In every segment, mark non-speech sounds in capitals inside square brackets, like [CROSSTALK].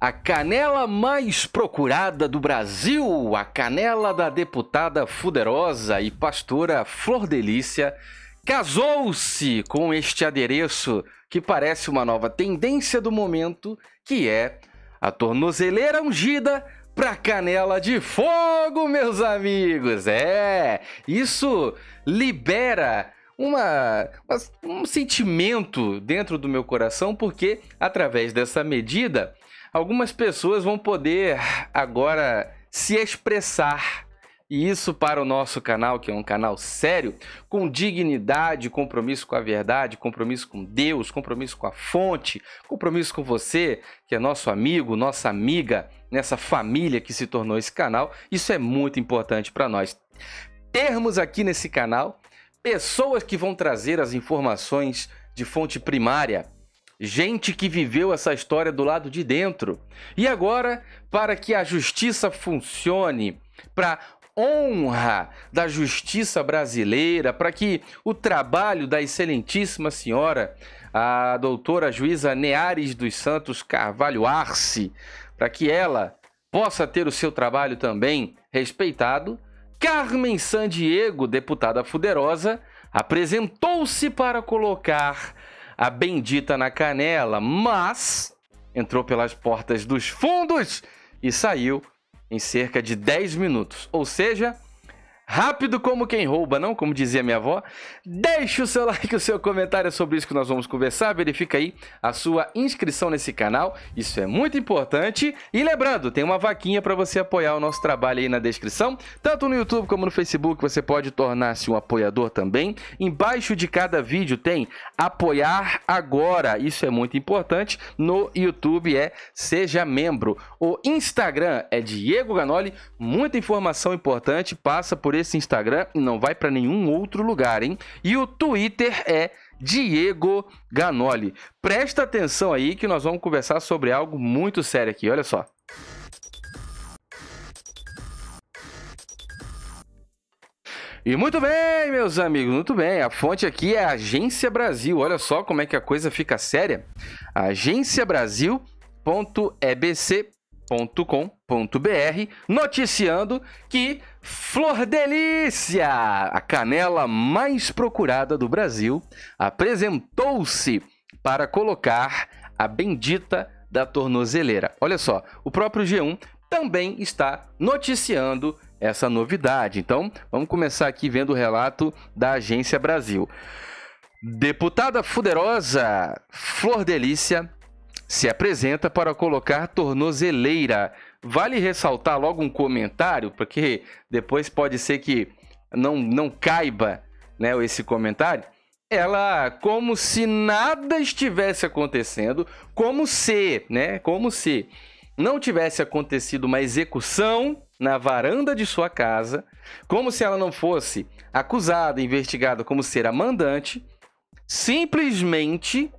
A canela mais procurada do Brasil, a canela da deputada fuderosa e pastora Flor Delícia, casou-se com este adereço que parece uma nova tendência do momento, que é a tornozeleira ungida para canela de fogo, meus amigos. É, isso libera uma, um sentimento dentro do meu coração, porque através dessa medida algumas pessoas vão poder agora se expressar. E isso para o nosso canal, que é um canal sério, com dignidade, compromisso com a verdade, compromisso com Deus, compromisso com a fonte, compromisso com você, que é nosso amigo, nossa amiga, nessa família que se tornou esse canal. Isso é muito importante para nós. Termos aqui nesse canal pessoas que vão trazer as informações de fonte primária, gente que viveu essa história do lado de dentro. E agora, para que a justiça funcione, para honra da justiça brasileira, para que o trabalho da excelentíssima senhora, a doutora juíza Neares dos Santos Carvalho Arce, para que ela possa ter o seu trabalho também respeitado, Carmen Sandiego, deputada fuderosa, apresentou-se para colocar a bendita na canela, mas entrou pelas portas dos fundos e saiu em cerca de 10 minutos. Ou seja, Rápido como quem rouba, não? Como dizia minha avó. Deixe o seu [LAUGHS] like, o seu comentário sobre isso que nós vamos conversar. Verifica aí a sua inscrição nesse canal. Isso é muito importante. E lembrando, tem uma vaquinha para você apoiar o nosso trabalho aí na descrição. Tanto no YouTube como no Facebook, você pode tornar-se um apoiador também. Embaixo de cada vídeo tem apoiar agora. Isso é muito importante. No YouTube é seja membro. O Instagram é Diego Ganoli. Muita informação importante passa por esse Instagram e não vai para nenhum outro lugar, hein? E o Twitter é Diego Ganoli. Presta atenção aí que nós vamos conversar sobre algo muito sério aqui, olha só. E muito bem, meus amigos, muito bem. A fonte aqui é a Agência Brasil. Olha só como é que a coisa fica séria. Agência Brasil ebc com.br noticiando que Flor Delícia, a canela mais procurada do Brasil, apresentou-se para colocar a bendita da tornozeleira. Olha só, o próprio G1 também está noticiando essa novidade. Então, vamos começar aqui vendo o relato da Agência Brasil. Deputada fuderosa Flor Delícia se apresenta para colocar tornozeleira. Vale ressaltar logo um comentário, porque depois pode ser que não, não caiba né, esse comentário. Ela, como se nada estivesse acontecendo, como se, né, como se não tivesse acontecido uma execução na varanda de sua casa, como se ela não fosse acusada, investigada como ser a mandante, simplesmente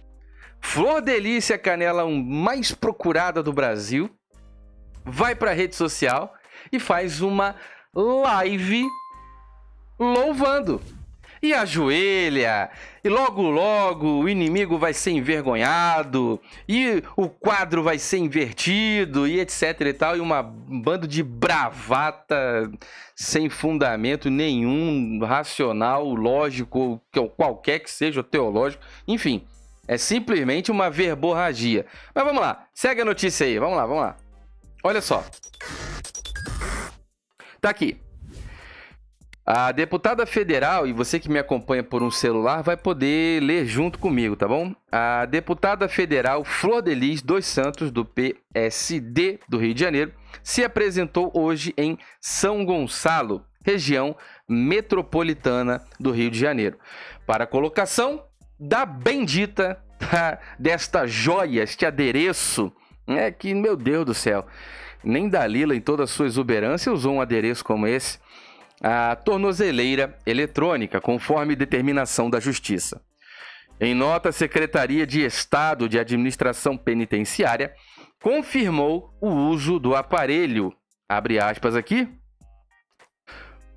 Flor Delícia Canela um mais procurada do Brasil, vai para a rede social e faz uma live louvando. E ajoelha, e logo logo o inimigo vai ser envergonhado, e o quadro vai ser invertido, e etc e tal, e uma bando de bravata sem fundamento nenhum, racional, lógico, qualquer que seja, teológico, enfim é simplesmente uma verborragia. Mas vamos lá, segue a notícia aí. Vamos lá, vamos lá. Olha só. Tá aqui. A deputada federal, e você que me acompanha por um celular vai poder ler junto comigo, tá bom? A deputada federal Flor Deliz dos Santos, do PSD do Rio de Janeiro, se apresentou hoje em São Gonçalo, região metropolitana do Rio de Janeiro, para a colocação da bendita desta, desta joia, este adereço, né? Que, meu Deus do céu, nem Dalila, em toda a sua exuberância, usou um adereço como esse. A tornozeleira eletrônica, conforme determinação da Justiça. Em nota, a Secretaria de Estado de Administração Penitenciária confirmou o uso do aparelho, abre aspas aqui,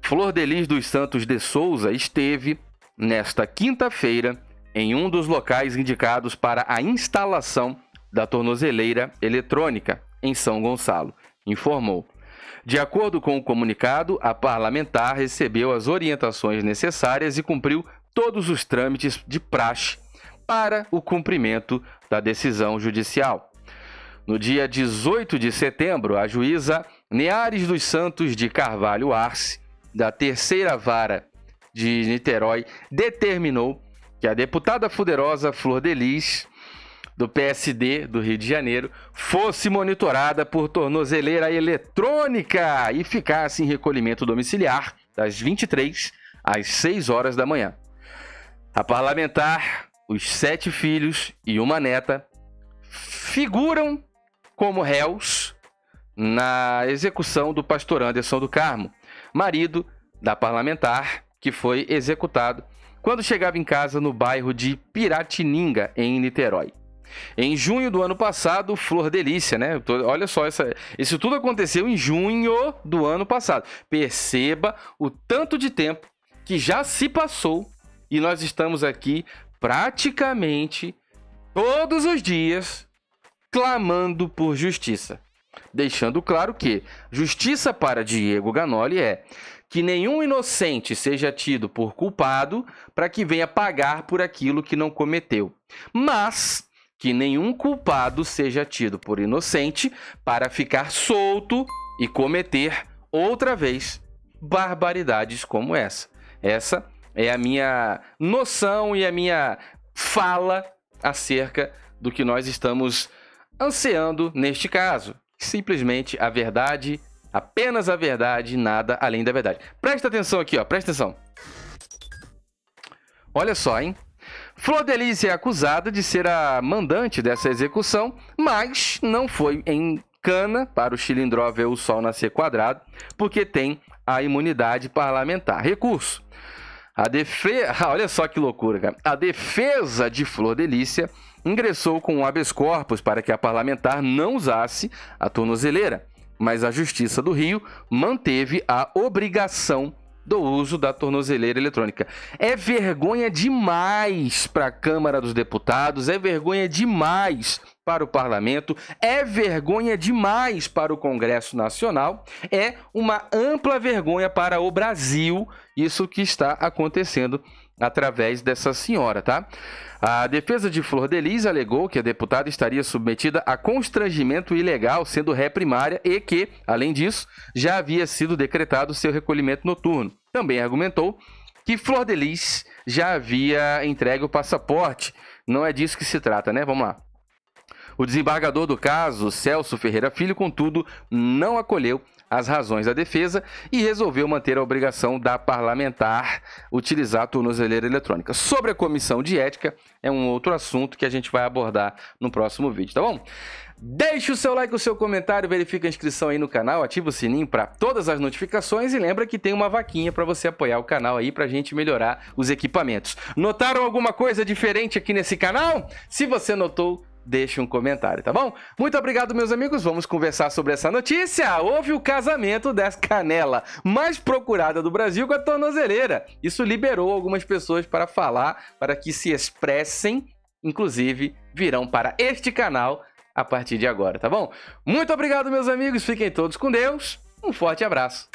Flor Delis dos Santos de Souza esteve, nesta quinta-feira, em um dos locais indicados para a instalação da tornozeleira eletrônica em São Gonçalo, informou. De acordo com o comunicado, a parlamentar recebeu as orientações necessárias e cumpriu todos os trâmites de praxe para o cumprimento da decisão judicial. No dia 18 de setembro, a juíza Neares dos Santos de Carvalho Arce, da terceira vara de Niterói, determinou que a deputada fuderosa Flor Delis, do PSD do Rio de Janeiro, fosse monitorada por tornozeleira eletrônica e ficasse em recolhimento domiciliar das 23 às 6 horas da manhã. A parlamentar, os sete filhos e uma neta figuram como réus na execução do pastor Anderson do Carmo, marido da parlamentar que foi executado quando chegava em casa no bairro de Piratininga, em Niterói. Em junho do ano passado, Flor Delícia, né? Olha só, essa, isso tudo aconteceu em junho do ano passado. Perceba o tanto de tempo que já se passou e nós estamos aqui praticamente todos os dias clamando por justiça. Deixando claro que justiça para Diego Ganoli é que nenhum inocente seja tido por culpado, para que venha pagar por aquilo que não cometeu. Mas que nenhum culpado seja tido por inocente, para ficar solto e cometer outra vez barbaridades como essa. Essa é a minha noção e a minha fala acerca do que nós estamos anseando neste caso. Simplesmente a verdade Apenas a verdade, nada além da verdade. Presta atenção aqui, ó, presta atenção. Olha só, hein? Flor Delícia é acusada de ser a mandante dessa execução, mas não foi em cana para o Chilindró ver o sol nascer quadrado, porque tem a imunidade parlamentar. Recurso. A defesa, [LAUGHS] olha só que loucura, cara. A defesa de Flor Delícia ingressou com um habeas corpus para que a parlamentar não usasse a tornozeleira, mas a Justiça do Rio manteve a obrigação do uso da tornozeleira eletrônica. É vergonha demais para a Câmara dos Deputados, é vergonha demais para o parlamento, é vergonha demais para o Congresso Nacional, é uma ampla vergonha para o Brasil isso que está acontecendo através dessa senhora, tá? A defesa de Flor Delis alegou que a deputada estaria submetida a constrangimento ilegal, sendo ré primária, e que, além disso, já havia sido decretado seu recolhimento noturno. Também argumentou que Flor Delis já havia entregue o passaporte. Não é disso que se trata, né? Vamos lá. O desembargador do caso, Celso Ferreira Filho, contudo, não acolheu as razões da defesa e resolveu manter a obrigação da parlamentar utilizar a tornozeleira eletrônica. Sobre a comissão de ética, é um outro assunto que a gente vai abordar no próximo vídeo, tá bom? Deixe o seu like, o seu comentário, verifique a inscrição aí no canal, ativa o sininho para todas as notificações e lembra que tem uma vaquinha para você apoiar o canal aí para a gente melhorar os equipamentos. Notaram alguma coisa diferente aqui nesse canal? Se você notou, deixe um comentário, tá bom? Muito obrigado, meus amigos. Vamos conversar sobre essa notícia. Houve o casamento dessa canela mais procurada do Brasil com a tornozeleira. Isso liberou algumas pessoas para falar, para que se expressem. Inclusive, virão para este canal a partir de agora, tá bom? Muito obrigado, meus amigos. Fiquem todos com Deus. Um forte abraço.